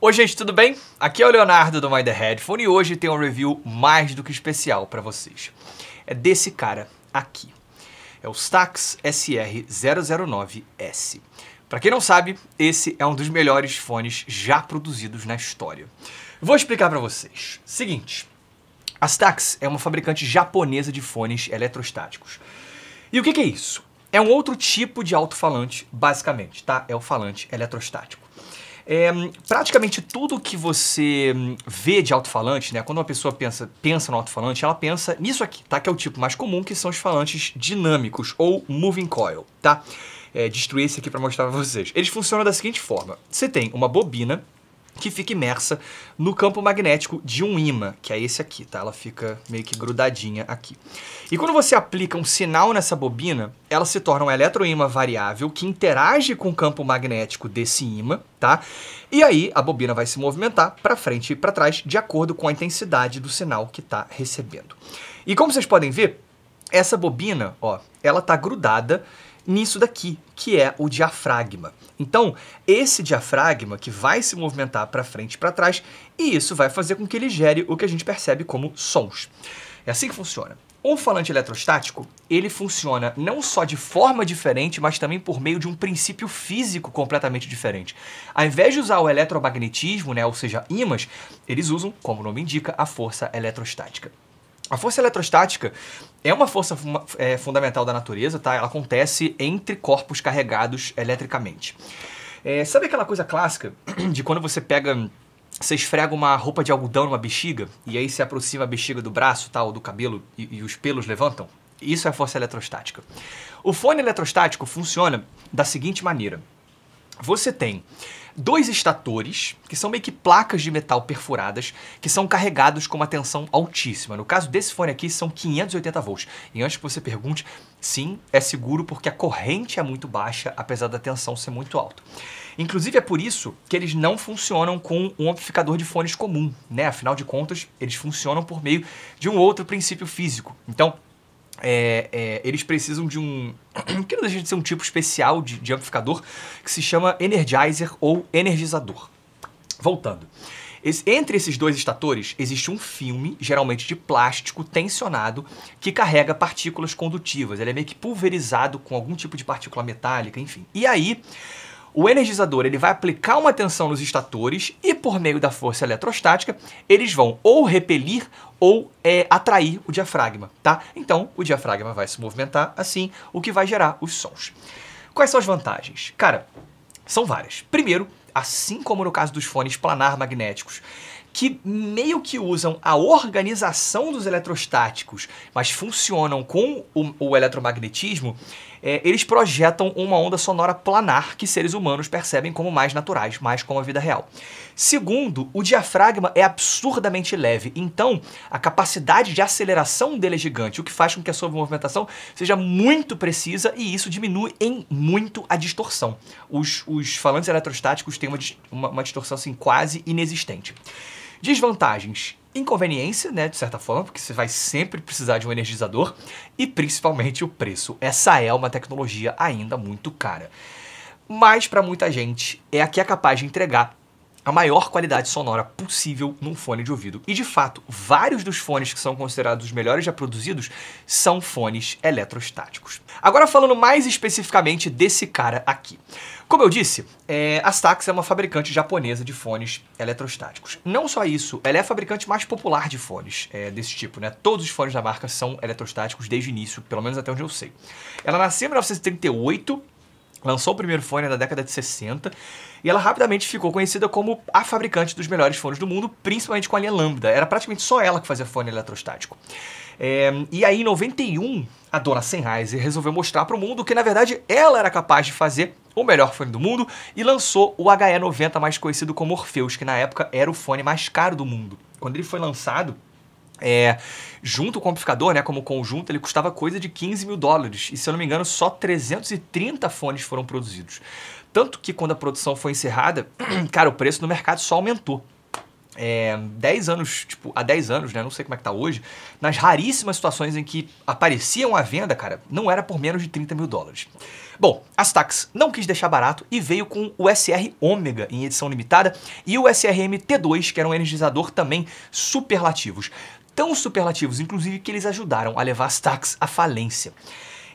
Oi, gente, tudo bem? Aqui é o Leonardo do My the Headphone e hoje tem um review mais do que especial para vocês. É desse cara aqui. É o Stax SR009S. Para quem não sabe, esse é um dos melhores fones já produzidos na história. Vou explicar para vocês. Seguinte, a Stax é uma fabricante japonesa de fones eletrostáticos. E o que, que é isso? É um outro tipo de alto-falante, basicamente, tá? É o falante eletrostático. É, praticamente tudo que você hum, vê de alto-falante, né? Quando uma pessoa pensa, pensa no alto-falante, ela pensa nisso aqui, tá? Que é o tipo mais comum, que são os falantes dinâmicos ou moving coil, tá? É, destruir esse aqui para mostrar para vocês. Eles funcionam da seguinte forma: você tem uma bobina que fica imersa no campo magnético de um ímã, que é esse aqui, tá? Ela fica meio que grudadinha aqui. E quando você aplica um sinal nessa bobina, ela se torna um eletroímã variável que interage com o campo magnético desse ímã, tá? E aí a bobina vai se movimentar para frente e para trás de acordo com a intensidade do sinal que está recebendo. E como vocês podem ver, essa bobina, ó, ela tá grudada nisso daqui, que é o diafragma. Então, esse diafragma que vai se movimentar para frente e para trás, e isso vai fazer com que ele gere o que a gente percebe como sons. É assim que funciona. O falante eletrostático, ele funciona não só de forma diferente, mas também por meio de um princípio físico completamente diferente. Ao invés de usar o eletromagnetismo, né, ou seja, ímãs, eles usam, como o nome indica, a força eletrostática. A força eletrostática é uma força é, fundamental da natureza, tá? Ela acontece entre corpos carregados eletricamente. É, sabe aquela coisa clássica de quando você pega você esfrega uma roupa de algodão numa bexiga e aí se aproxima a bexiga do braço, tal, do cabelo e, e, os pelos levantam. Isso é força eletrostática. O fone eletrostático funciona da seguinte maneira: você tem dois estatores, que são meio que placas de metal perfuradas, que são carregados com uma tensão altíssima. No caso desse fone aqui, são 580 volts. E antes que você pergunte, sim, é seguro porque a corrente é muito baixa, apesar da tensão ser muito alta. Inclusive é por isso que eles não funcionam com um amplificador de fones comum, né? Afinal de contas, eles funcionam por meio de um outro princípio físico. Então, é, é, eles precisam de um. que não deixa de ser um tipo especial de, de amplificador que se chama energizer ou energizador. Voltando. entre esses dois estatores existe um filme, geralmente de plástico tensionado, que carrega partículas condutivas. Ele é meio que pulverizado com algum tipo de partícula metálica, enfim. E aí, o energizador ele vai aplicar uma tensão nos estatores e, por meio da força eletrostática, eles vão ou repelir ou é, atrair o diafragma, tá? Então, o diafragma vai se movimentar assim, o que vai gerar os sons. Quais são as vantagens? Cara, são várias. Primeiro, assim como no caso dos fones planar magnéticos, que meio que usam a organização dos eletrostáticos, mas funcionam com o, o eletromagnetismo, é, eles projetam uma onda sonora planar que seres humanos percebem como mais naturais, mais como a vida real. Segundo, o diafragma é absurdamente leve, então a capacidade de aceleração dele é gigante, o que faz com que a sua movimentação seja muito precisa e isso diminui em muito a distorção. Os, os falantes eletrostáticos têm uma, uma, uma distorção assim quase inexistente. Desvantagens inconveniência, né, de certa forma, porque você vai sempre precisar de um energizador e principalmente o preço. Essa é uma tecnologia ainda muito cara. Mas para muita gente é a que é capaz de entregar a maior qualidade sonora possível num fone de ouvido. E de fato, vários dos fones que são considerados os melhores já produzidos são fones eletrostáticos. Agora falando mais especificamente desse cara aqui. Como eu disse, é, a Stax é uma fabricante japonesa de fones eletrostáticos. Não só isso, ela é a fabricante mais popular de fones é, desse tipo, né? Todos os fones da marca são eletrostáticos desde o início, pelo menos até onde eu sei. Ela nasceu em 1938 Lançou o primeiro fone na década de 60 e ela rapidamente ficou conhecida como a fabricante dos melhores fones do mundo, principalmente com a linha Lambda. Era praticamente só ela que fazia fone eletrostático. É, e aí, em 91, a dona Sennheiser resolveu mostrar para o mundo que, na verdade, ela era capaz de fazer o melhor fone do mundo e lançou o HE90, mais conhecido como Orpheus, que na época era o fone mais caro do mundo. Quando ele foi lançado, é, junto com o amplificador, né, como conjunto, ele custava coisa de 15 mil dólares. E se eu não me engano, só 330 fones foram produzidos. Tanto que quando a produção foi encerrada, cara, o preço no mercado só aumentou. É, 10 anos, tipo, há 10 anos, né? Não sei como é que tá hoje. Nas raríssimas situações em que apareciam à venda, cara, não era por menos de 30 mil dólares. Bom, a Stax não quis deixar barato e veio com o SR Ômega em edição limitada e o SRM T2, que era um energizador também superlativos tão superlativos, inclusive que eles ajudaram a levar Stax à falência.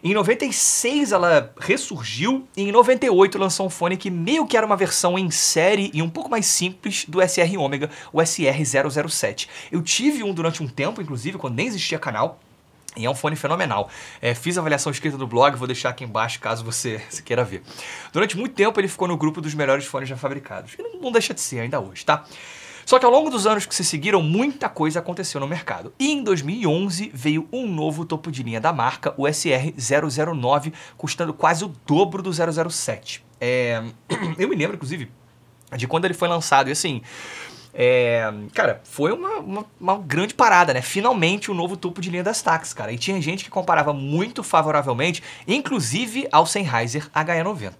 Em 96 ela ressurgiu e em 98 lançou um fone que meio que era uma versão em série e um pouco mais simples do SR Omega, o SR007. Eu tive um durante um tempo, inclusive, quando nem existia canal. E é um fone fenomenal. É, fiz a avaliação escrita do blog, vou deixar aqui embaixo caso você, queira ver. Durante muito tempo ele ficou no grupo dos melhores fones já fabricados. E não, não deixa de ser ainda hoje, tá? Só que ao longo dos anos que se seguiram, muita coisa aconteceu no mercado. E em 2011 veio um novo topo de linha da marca, o SR009, custando quase o dobro do 007. É... Eu me lembro, inclusive, de quando ele foi lançado. E assim, é, cara, foi uma, uma, uma, grande parada, né? Finalmente o um novo topo de linha das taxas cara. E tinha gente que comparava muito favoravelmente, inclusive ao Sennheiser HE90.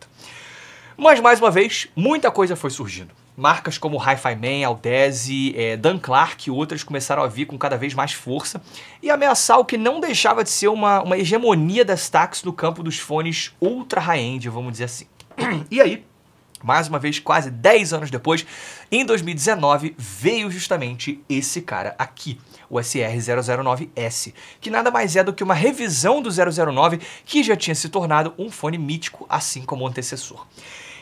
Mas mais uma vez, muita coisa foi surgindo marcas como Hi-Fi Man, Aldese, é, Dan Clark e outras começaram a vir com cada vez mais força e ameaçar o que não deixava de ser uma, uma hegemonia das taxas no campo dos fones ultra high-end, vamos dizer assim. e aí, mais uma vez, quase 10 anos depois, em 2019, veio justamente esse cara aqui, o SR009S, que nada mais é do que uma revisão do 009 que já tinha se tornado um fone mítico, assim como o antecessor.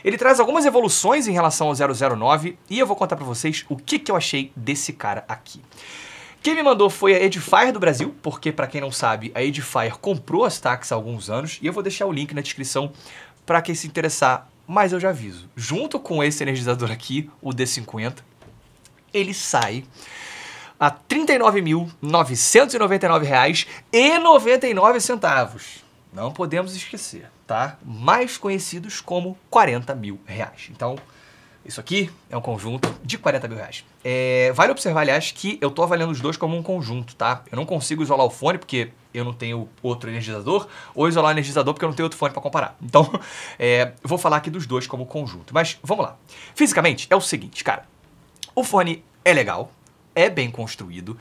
Ele traz algumas evoluções em relação ao 009 e eu vou contar para vocês o que, que eu achei desse cara aqui. Quem me mandou foi a Edifier do Brasil, porque para quem não sabe, a Edifier comprou as taxas há alguns anos e eu vou deixar o link na descrição para quem se interessar, mas eu já aviso. Junto com esse energizador aqui, o D50, ele sai a R$ 39.999,99. Não podemos esquecer tá? Mais conhecidos como 40 mil reais. Então, isso aqui é um conjunto de 40 mil reais. É, vale observar, aliás, que eu estou avaliando os dois como um conjunto, tá? Eu não consigo isolar o fone porque eu não tenho outro energizador, ou isolar o energizador porque eu não tenho outro fone para comparar. Então, é, vou falar aqui dos dois como conjunto. Mas vamos lá. Fisicamente, é o seguinte, cara. O fone é legal, é bem construído,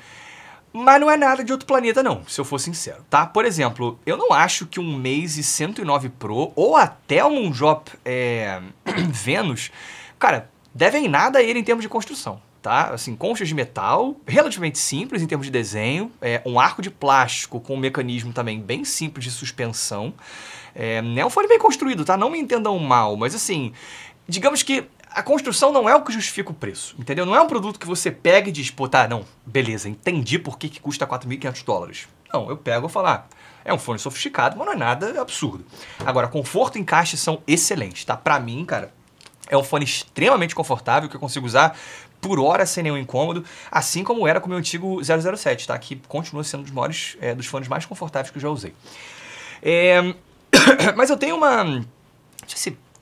mas não é nada de outro planeta não, se eu for sincero, tá? Por exemplo, eu não acho que um Maze 109 Pro ou até um Moonjop é... Vênus, cara, devem nada a ele em termos de construção. Tá? Assim, conchas de metal, relativamente simples em termos de desenho, é, um arco de plástico com um mecanismo também bem simples de suspensão, é, é um fone bem construído, tá? Não me entendam mal, mas assim, digamos que a construção não é o que justifica o preço, entendeu? Não é um produto que você pega e diz, pô, tá, não, beleza, entendi por que, que custa 4.500 dólares. Não, eu pego e falo, ah, é um fone sofisticado, mas não é nada absurdo. Agora, conforto e encaixe são excelentes, tá? Pra mim, cara, é um fone extremamente confortável que eu consigo usar por hora sem nenhum incômodo, assim como era com o meu antigo 007, tá? Que continua sendo um dos maiores, é, dos fones mais confortáveis que eu já usei. É, Mas eu tenho uma.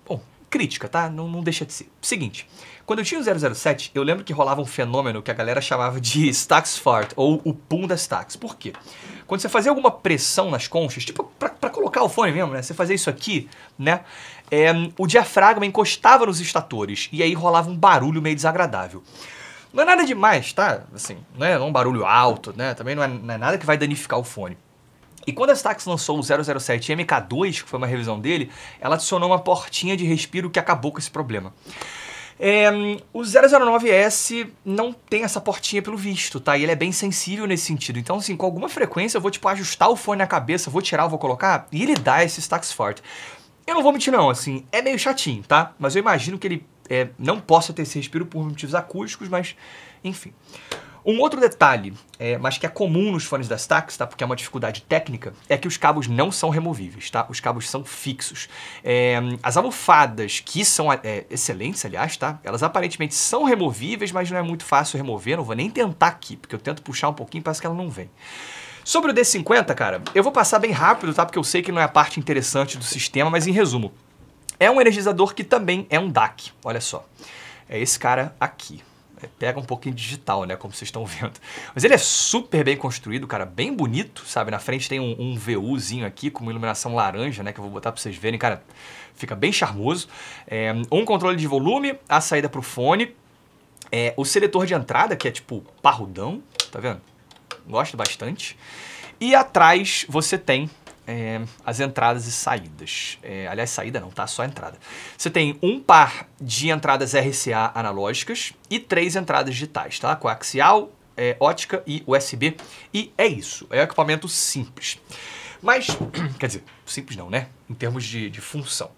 Bom, crítica, tá? Não, não deixa de ser. Seguinte. Quando eu tinha o 007, eu lembro que rolava um fenômeno que a galera chamava de Stax Fart, ou o pum das Stax. Por quê? Quando você fazia alguma pressão nas conchas, tipo pra, pra colocar o fone mesmo, né? Você fazia isso aqui, né? É, o diafragma encostava nos estatores e aí rolava um barulho meio desagradável. Não é nada demais, tá? Assim, não é um barulho alto, né? Também não é, não é nada que vai danificar o fone. E quando a Stax lançou o 007 MK2, que foi uma revisão dele, ela adicionou uma portinha de respiro que acabou com esse problema. É, o 009S não tem essa portinha pelo visto, tá? E ele é bem sensível nesse sentido. Então, assim, com alguma frequência eu vou, tipo, ajustar o fone na cabeça, vou tirar, vou colocar, e ele dá esse Stax forte. Eu não vou mentir não, assim, é meio chatinho, tá? Mas eu imagino que ele é, não possa ter esse respiro por motivos acústicos, mas enfim. Um outro detalhe, é, mas que é comum nos fones da TAX, tá? porque é uma dificuldade técnica, é que os cabos não são removíveis, tá? os cabos são fixos. É, as almofadas, que são é, excelentes, aliás, tá? elas aparentemente são removíveis, mas não é muito fácil remover, não vou nem tentar aqui, porque eu tento puxar um pouquinho, e parece que ela não vem. Sobre o D50, cara, eu vou passar bem rápido, tá? porque eu sei que não é a parte interessante do sistema, mas em resumo, é um energizador que também é um DAC, olha só. É esse cara aqui, pega um pouquinho digital, né? Como vocês estão vendo. Mas ele é super bem construído, cara, bem bonito, sabe? Na frente tem um, um VUzinho aqui com uma iluminação laranja, né? Que eu vou botar para vocês verem, cara. Fica bem charmoso. É, um controle de volume, a saída para o fone. É, o seletor de entrada, que é tipo parrudão, tá vendo? Gosto bastante. E atrás você tem é, as entradas e saídas. É, aliás, saída não, tá? Só entrada. Você tem um par de entradas RCA analógicas e três entradas digitais, tá? Coaxial, é, ótica e USB. E é isso. É um equipamento simples. Mas, quer dizer, simples não, né? Em termos de, de função.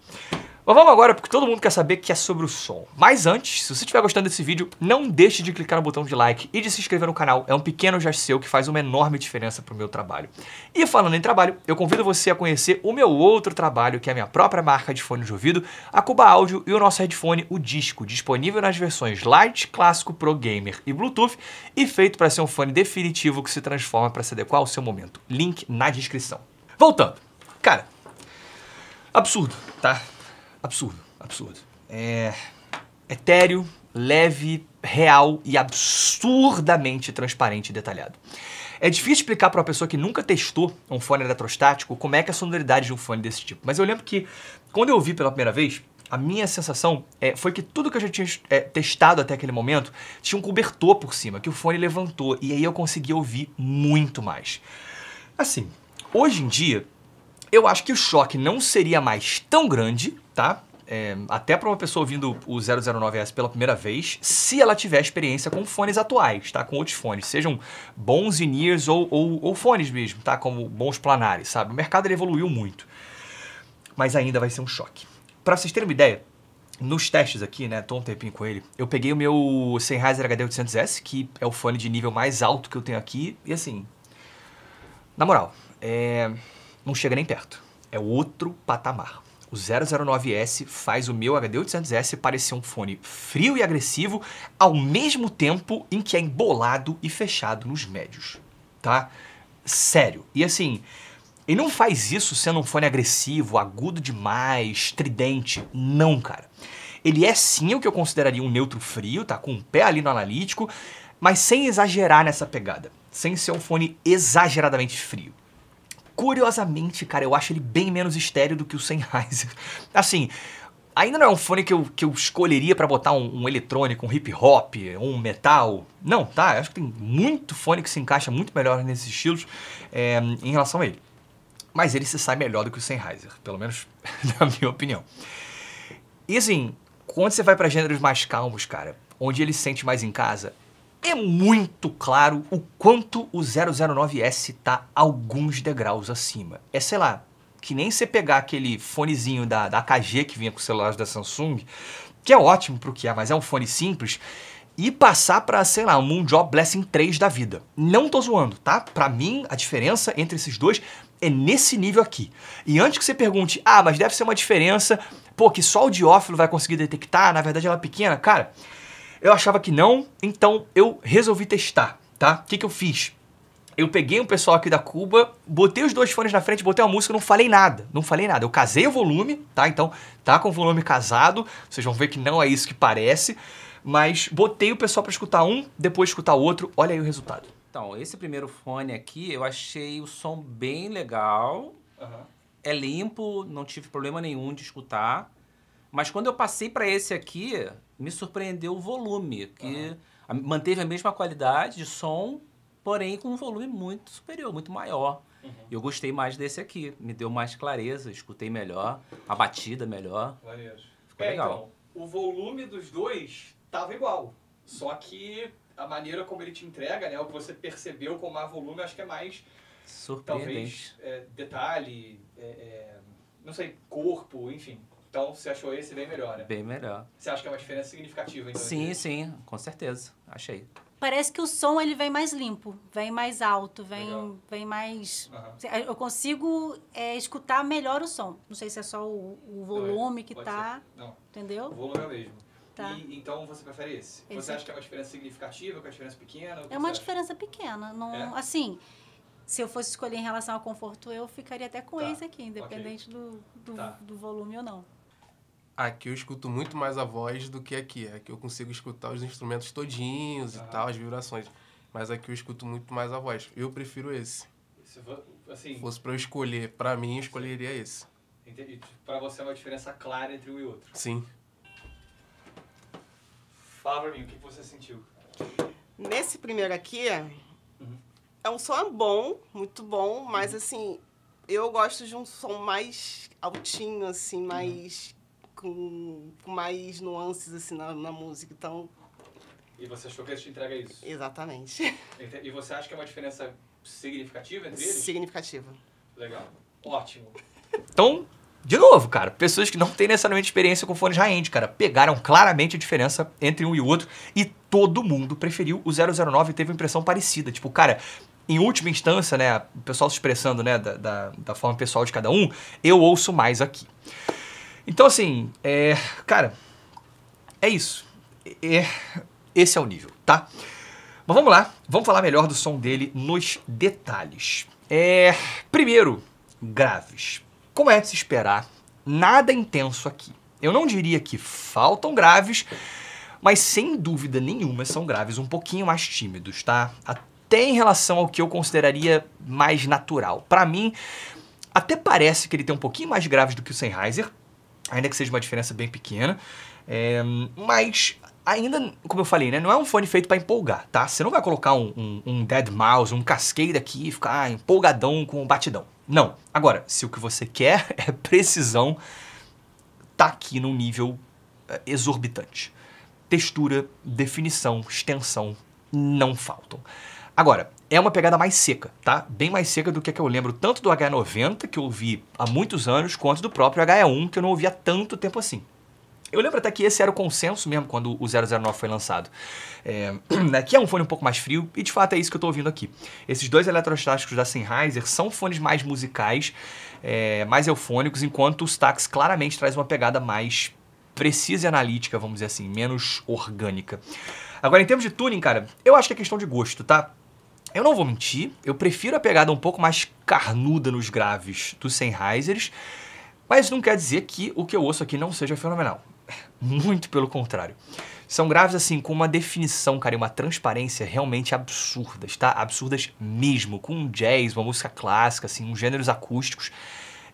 Mas vamos agora, porque todo mundo quer saber que é sobre o som. Mas antes, se você estiver gostando desse vídeo, não deixe de clicar no botão de like e de se inscrever no canal. É um pequeno gesto seu que faz uma enorme diferença pro meu trabalho. E falando em trabalho, eu convido você a conhecer o meu outro trabalho, que é a minha própria marca de fone de ouvido, a Cuba Áudio e o nosso headphone, o Disco, disponível nas versões Lite, Clássico, Pro Gamer e Bluetooth, e feito para ser um fone definitivo que se transforma para se adequar ao seu momento. Link na descrição. Voltando. Cara, absurdo, tá? absurdo, absurdo. É etéreo, leve, real e absurdamente transparente e detalhado. É difícil explicar para uma pessoa que nunca testou um fone eletrostático como é que é a sonoridade de um fone desse tipo. Mas eu lembro que quando eu ouvi pela primeira vez, a minha sensação é, foi que tudo que eu já tinha é, testado até aquele momento tinha um cobertor por cima, que o fone levantou, e aí eu conseguia ouvir muito mais. Assim, hoje em dia, eu acho que o choque não seria mais tão grande tá? É, até para uma pessoa ouvindo o 009S pela primeira vez, se ela tiver experiência com fones atuais, tá? Com outros fones, sejam bons in-ears ou, ou, ou, fones mesmo, tá? Como bons planares, sabe? O mercado ele evoluiu muito, mas ainda vai ser um choque. Para vocês terem uma ideia, nos testes aqui, né? Tô um tempinho com ele. Eu peguei o meu Sennheiser HD 800S, que é o fone de nível mais alto que eu tenho aqui, e assim, na moral, é, não chega nem perto. É outro patamar. O 009S faz o meu HD 800S parecer um fone frio e agressivo, ao mesmo tempo em que é embolado e fechado nos médios, tá? Sério. E assim, ele não faz isso sendo um fone agressivo, agudo demais, tridente. Não, cara. Ele é sim o que eu consideraria um neutro frio, tá? Com o um pé ali no analítico, mas sem exagerar nessa pegada. Sem ser um fone exageradamente frio. Curiosamente, cara, eu acho ele bem menos estéreo do que o Sennheiser. Assim, ainda não é um fone que eu, que eu escolheria para botar um, um, eletrônico, um hip hop, um metal. Não, tá? Eu acho que tem muito fone que se encaixa muito melhor nesses estilos é, em relação a ele. Mas ele se sai melhor do que o Sennheiser, pelo menos na minha opinião. E assim, quando você vai para gêneros mais calmos, cara, onde ele se sente mais em casa, é muito claro o quanto o 009S tá alguns degraus acima. É, sei lá, que nem você pegar aquele fonezinho da, da KG que vinha com os celulares da Samsung, que é ótimo pro que é, mas é um fone simples, e passar para, sei lá, um Job Blessing 3 da vida. Não tô zoando, tá? Para mim, a diferença entre esses dois é nesse nível aqui. E antes que você pergunte, ah, mas deve ser uma diferença, pô, que só o diófilo vai conseguir detectar, na verdade ela é pequena, cara... Eu achava que não, então eu resolvi testar, tá? O que, que eu fiz? Eu peguei um pessoal aqui da Cuba, botei os dois fones na frente, botei uma música, não falei nada, não falei nada. Eu casei o volume, tá? Então tá com o volume casado, vocês vão ver que não é isso que parece, mas botei o pessoal para escutar um, depois escutar o outro, olha aí o resultado. Então, esse primeiro fone aqui, eu achei o som bem legal, uhum. é limpo, não tive problema nenhum de escutar. Mas quando eu passei para esse aqui, me surpreendeu o volume, que uhum. manteve a mesma qualidade de som, porém com um volume muito superior, muito maior. Uhum. Eu gostei mais desse aqui, me deu mais clareza, escutei melhor, a batida melhor. Ficou é, legal. Então, o volume dos dois tava igual, só que a maneira como ele te entrega, né, o que você percebeu com mais volume, acho que é mais surpreendente, talvez é, detalhe, é, é não sei, corpo, enfim. Então, você achou esse bem melhor, né? Bem melhor. Você acha que é uma diferença significativa, então? Sim, sim, com certeza. Achei. Parece que o som ele vem mais limpo, vem mais alto, vem, vem mais. Uhum. Eu consigo é, escutar melhor o som. Não sei se é só o, o é, volume Não, que tá. Ser. Não. Entendeu? O volume é o mesmo. Tá. E, então você prefere esse? esse? Você acha que é uma diferença significativa, que é uma diferença pequena? É uma diferença acha? pequena. Não, é? Assim, se eu fosse escolher em relação ao conforto, eu ficaria até com tá. esse aqui, independente okay. do, do, tá. do, volume ou não aqui eu escuto muito mais a voz do que aqui. Aqui eu consigo escutar os instrumentos todinhos e tal, as vibrações. Mas aqui eu escuto muito mais a voz. Eu prefiro esse. Se assim, fosse para eu escolher, para mim, eu escolheria esse. Entendi. Para você é uma diferença clara entre um e outro. Sim. Fala pra mim, o que você sentiu? Nesse primeiro aqui, uhum. é um som bom, muito bom, mas uhum. assim, eu gosto de um som mais altinho, assim, uhum. mais... Uhum com, com mais nuances assim na, na música. Então. E você achou que eles te entrega isso? Exatamente. E você acha que é uma diferença significativa entre eles? Significativa. Legal. Ótimo. Então, de novo, cara, pessoas que não têm necessariamente experiência com fones high-end, cara, pegaram claramente a diferença entre um e o outro e todo mundo preferiu o 009 e teve uma impressão parecida. Tipo, cara, em última instância, né, o pessoal se expressando, né, da, da, da forma pessoal de cada um, eu ouço mais aqui. Então, assim, é, cara, é isso. É, esse é o nível, tá? Mas vamos lá, vamos falar melhor do som dele nos detalhes. É, primeiro, graves. Como é de se esperar, nada intenso aqui. Eu não diria que faltam graves, mas sem dúvida nenhuma são graves um pouquinho mais tímidos, tá? Até em relação ao que eu consideraria mais natural. Para mim, até parece que ele tem um pouquinho mais graves do que o Sennheiser, ainda que seja uma diferença bem pequena. É, mas ainda, como eu falei, né, não é um fone feito para empolgar, tá? Você não vai colocar um, um, um Dead Mouse, um Cascade aqui e ficar ah, empolgadão com o batidão. Não. Agora, se o que você quer é precisão, tá aqui num nível é, exorbitante. Textura, definição, extensão não faltam. Agora, é uma pegada mais seca, tá? Bem mais seca do que, que eu lembro tanto do H90, que eu ouvi há muitos anos, quanto do próprio H 1 que eu não ouvia tanto tempo assim. Eu lembro até que esse era o consenso mesmo quando o 009 foi lançado. É, né, que é um fone um pouco mais frio, e de fato é isso que eu estou ouvindo aqui. Esses dois eletrostáticos da Sennheiser são fones mais musicais, é, mais eufônicos, enquanto o Stax claramente traz uma pegada mais precisa e analítica, vamos dizer assim, menos orgânica. Agora, em termos de tuning, cara, eu acho que é questão de gosto, tá? Eu não vou mentir, eu prefiro a pegada um pouco mais carnuda nos graves dos Sennheisers, mas isso não quer dizer que o que eu ouço aqui não seja fenomenal. Muito pelo contrário. São graves assim, com uma definição, cara, e uma transparência realmente absurdas, tá? Absurdas mesmo, com um jazz, uma música clássica, assim, uns gêneros acústicos.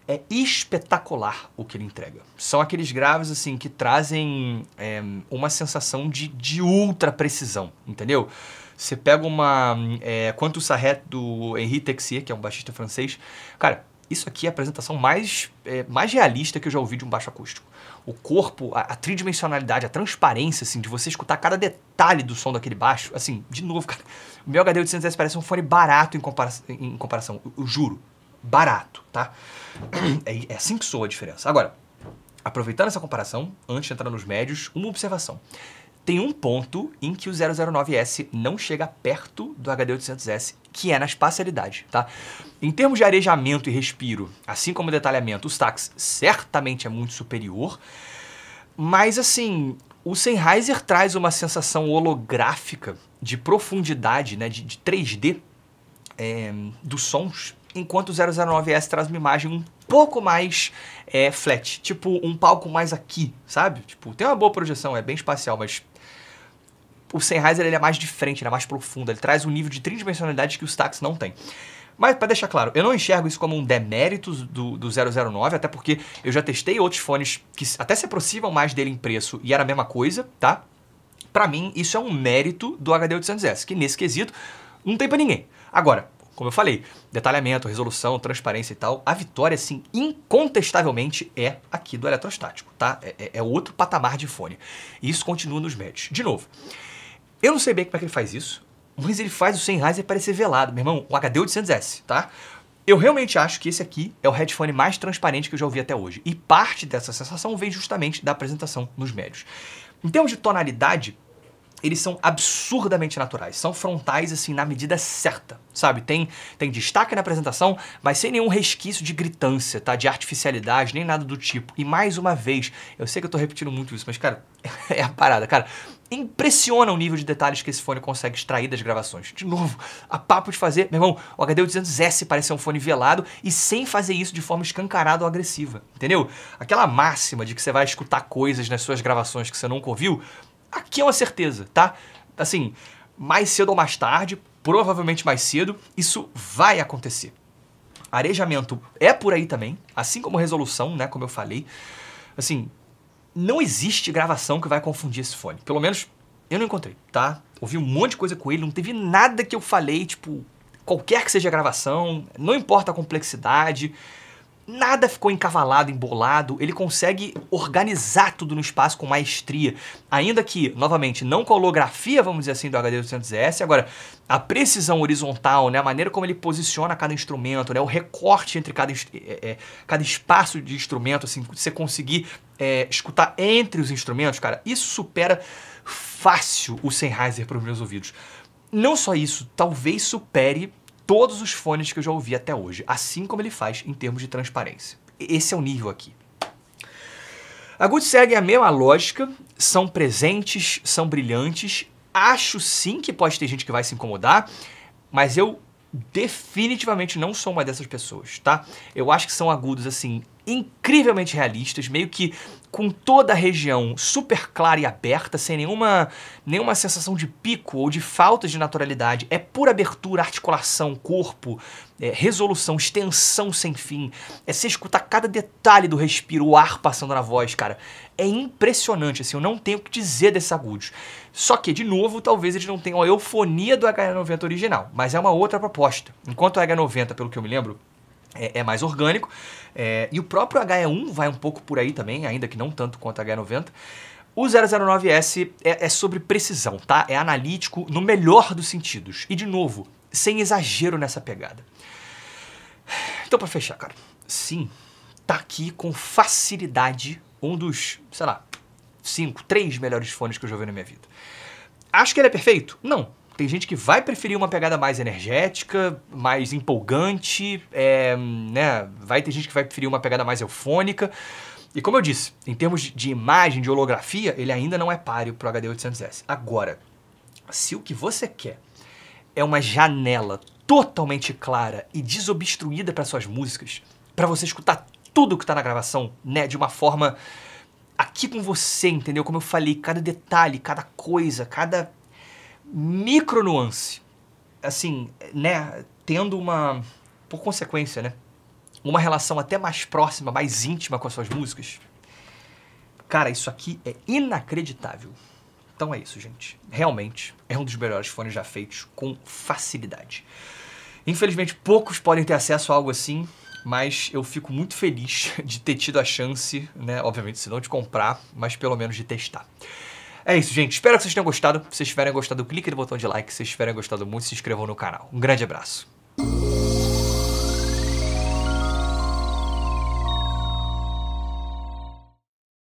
É espetacular o que ele entrega. São aqueles graves, assim, que trazem é, uma sensação de, de ultra precisão, entendeu? Você pega uma é, Quanto Sarret do Henri Texier, que é um baixista francês. Cara, isso aqui é a apresentação mais, é, mais realista que eu já ouvi de um baixo acústico. O corpo, a, a, tridimensionalidade, a transparência, assim, de você escutar cada detalhe do som daquele baixo. Assim, de novo, cara, o meu HD 800S parece um fone barato em, compara em comparação. Eu, eu, juro, barato, tá? É, é assim que soa a diferença. Agora, aproveitando essa comparação, antes de entrar nos médios, uma observação. Tem um ponto em que o 009S não chega perto do HD 800S, que é na espacialidade, tá? Em termos de arejamento e respiro, assim como detalhamento, o Stax certamente é muito superior, mas assim, o Sennheiser traz uma sensação holográfica de profundidade, né, de, de 3D é, eh, dos sons, enquanto o 009S traz uma imagem um pouco mais é, flat, tipo um palco mais aqui, sabe? Tipo, tem uma boa projeção, é bem espacial, mas o Sennheiser ele é mais de frente, ele é mais profundo, ele traz um nível de tridimensionalidade que os taques não têm. Mas para deixar claro, eu não enxergo isso como um demérito do, do 009, até porque eu já testei outros fones que até se aproximam mais dele em preço e era a mesma coisa, tá? Para mim, isso é um mérito do HD 800S, que nesse quesito não tem para ninguém. Agora, como eu falei, detalhamento, resolução, transparência e tal, a vitória, assim, incontestavelmente é aqui do eletrostático, tá? É, é, é outro patamar de fone. E isso continua nos médios. De novo, eu não sei bem como é que ele faz isso, mas ele faz o Sennheiser parecer velado, meu irmão, o HD 800S, tá? Eu realmente acho que esse aqui é o headphone mais transparente que eu já ouvi até hoje. E parte dessa sensação vem justamente da apresentação nos médios. Em termos de tonalidade, eles são absurdamente naturais, são frontais assim na medida certa, sabe? Tem, tem destaque na apresentação, mas sem nenhum resquício de gritância, tá? De artificialidade, nem nada do tipo. E mais uma vez, eu sei que eu tô repetindo muito isso, mas cara, é a parada, cara. Impressiona o nível de detalhes que esse fone consegue extrair das gravações. De novo, a papo de fazer, meu irmão, o HD 800S parece ser um fone velado e sem fazer isso de forma escancarada ou agressiva, entendeu? Aquela máxima de que você vai escutar coisas nas suas gravações que você nunca ouviu, aqui é uma certeza, tá? Assim, mais cedo ou mais tarde, provavelmente mais cedo, isso vai acontecer. Arejamento é por aí também, assim como resolução, né, como eu falei. Assim, não existe gravação que vai confundir esse fone. Pelo menos eu não encontrei, tá? Ouvi um monte de coisa com ele, não teve nada que eu falei, tipo, qualquer que seja a gravação, não importa a complexidade, Nada ficou encavalado, embolado, ele consegue organizar tudo no espaço com maestria. Ainda que, novamente, não com a holografia, vamos dizer assim, do HD 200S, agora, a precisão horizontal, né, a maneira como ele posiciona cada instrumento, né, o recorte entre cada, é, é, cada espaço de instrumento, assim, você conseguir é, escutar entre os instrumentos, cara, isso supera fácil o Sennheiser para os meus ouvidos. Não só isso, talvez supere todos os fones que eu já ouvi até hoje, assim como ele faz em termos de transparência. Esse é o nível aqui. A Good segue é a mesma lógica, são presentes, são brilhantes. Acho sim que pode ter gente que vai se incomodar, mas eu definitivamente não sou uma dessas pessoas, tá? Eu acho que são agudos, assim, incrivelmente realistas, meio que com toda a região super clara e aberta, sem nenhuma, nenhuma sensação de pico ou de falta de naturalidade. É pura abertura, articulação, corpo, é, resolução, extensão sem fim. É você escutar cada detalhe do respiro, o ar passando na voz, cara. É impressionante, assim, eu não tenho o que dizer desses agudos. Só que, de novo, talvez eles não tenham a eufonia do H90 original, mas é uma outra proposta. Enquanto o H90, pelo que eu me lembro, é, é mais orgânico, é, e o próprio HE1 vai um pouco por aí também, ainda que não tanto quanto o H90, o 009S é, é sobre precisão, tá? É analítico no melhor dos sentidos. E, de novo, sem exagero nessa pegada. Então, para fechar, cara, sim, tá aqui com facilidade um dos, sei lá, cinco, três melhores fones que eu já ouvi na minha vida. Acho que ele é perfeito? Não. Tem gente que vai preferir uma pegada mais energética, mais empolgante, é, né? Vai ter gente que vai preferir uma pegada mais eufônica. E como eu disse, em termos de imagem, de holografia, ele ainda não é páreo para o HD 800S. Agora, se o que você quer é uma janela totalmente clara e desobstruída para suas músicas, para você escutar tudo que tá na gravação, né? De uma forma aqui com você, entendeu? Como eu falei, cada detalhe, cada coisa, cada micro nuance. Assim, né? Tendo uma. Por consequência, né? Uma relação até mais próxima, mais íntima com as suas músicas. Cara, isso aqui é inacreditável. Então é isso, gente. Realmente é um dos melhores fones já feitos com facilidade. Infelizmente, poucos podem ter acesso a algo assim, mas eu fico muito feliz de ter tido a chance, né? Obviamente, se não de comprar, mas pelo menos de testar. É isso, gente. Espero que vocês tenham gostado. Se vocês tiverem gostado, clique no botão de like. Se vocês tiverem gostado muito, se inscrevam no canal. Um grande abraço.